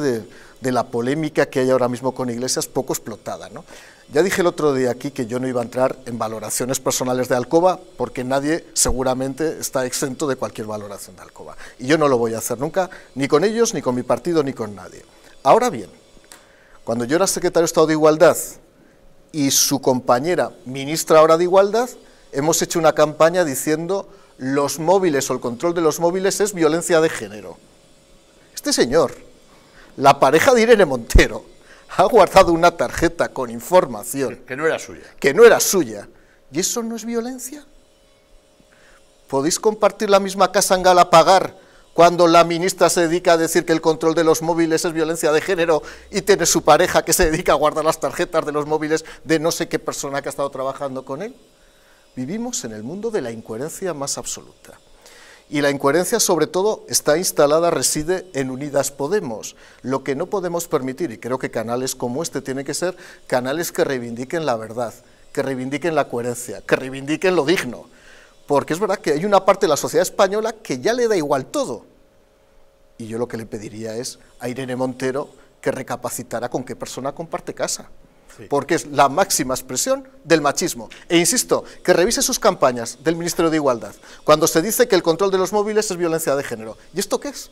de, la polémica que hay ahora mismo con Iglesias poco explotada. ¿no? Ya dije el otro día aquí que yo no iba a entrar en valoraciones personales de Alcoba, porque nadie seguramente está exento de cualquier valoración de Alcoba. Y yo no lo voy a hacer nunca, ni con ellos, ni con mi partido, ni con nadie. Ahora bien, cuando yo era secretario de Estado de Igualdad y su compañera, ministra ahora de Igualdad, hemos hecho una campaña diciendo los móviles o el control de los móviles es violencia de género. Este señor la pareja de Irene Montero ha guardado una tarjeta con información. Que no era suya. Que no era suya. ¿Y eso no es violencia? ¿Podéis compartir la misma casa en Galapagar cuando la ministra se dedica a decir que el control de los móviles es violencia de género y tiene su pareja que se dedica a guardar las tarjetas de los móviles de no sé qué persona que ha estado trabajando con él? Vivimos en el mundo de la incoherencia más absoluta. Y la incoherencia, sobre todo, está instalada, reside en Unidas Podemos. Lo que no podemos permitir, y creo que canales como este tienen que ser canales que reivindiquen la verdad, que reivindiquen la coherencia, que reivindiquen lo digno. Porque es verdad que hay una parte de la sociedad española que ya le da igual todo. Y yo lo que le pediría es a Irene Montero que recapacitara con qué persona comparte casa porque es la máxima expresión del machismo. E insisto, que revise sus campañas del Ministerio de Igualdad, cuando se dice que el control de los móviles es violencia de género. ¿Y esto qué es?